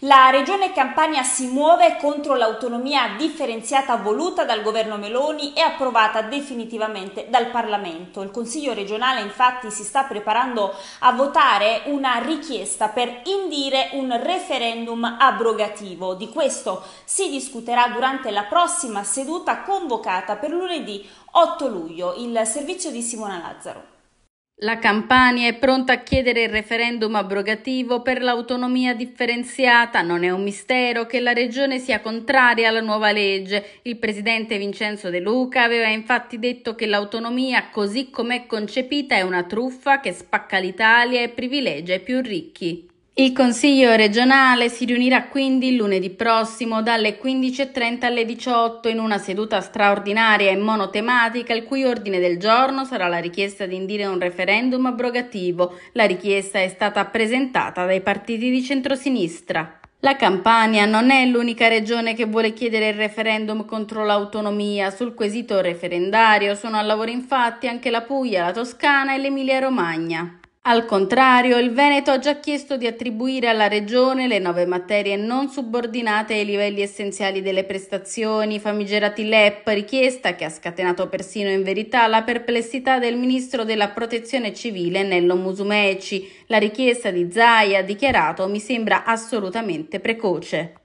La Regione Campania si muove contro l'autonomia differenziata voluta dal governo Meloni e approvata definitivamente dal Parlamento. Il Consiglio regionale infatti si sta preparando a votare una richiesta per indire un referendum abrogativo. Di questo si discuterà durante la prossima seduta convocata per lunedì 8 luglio. Il servizio di Simona Lazzaro. La Campania è pronta a chiedere il referendum abrogativo per l'autonomia differenziata. Non è un mistero che la regione sia contraria alla nuova legge. Il presidente Vincenzo De Luca aveva infatti detto che l'autonomia, così com'è concepita, è una truffa che spacca l'Italia e privilegia i più ricchi. Il Consiglio regionale si riunirà quindi lunedì prossimo dalle 15.30 alle 18 in una seduta straordinaria e monotematica il cui ordine del giorno sarà la richiesta di indire un referendum abrogativo. La richiesta è stata presentata dai partiti di centrosinistra. La Campania non è l'unica regione che vuole chiedere il referendum contro l'autonomia. Sul quesito referendario sono al lavoro infatti anche la Puglia, la Toscana e l'Emilia Romagna. Al contrario, il Veneto ha già chiesto di attribuire alla Regione le nove materie non subordinate ai livelli essenziali delle prestazioni, famigerati LEP, richiesta che ha scatenato persino in verità la perplessità del ministro della protezione civile Nello Musumeci. La richiesta di Zai ha dichiarato, mi sembra assolutamente precoce.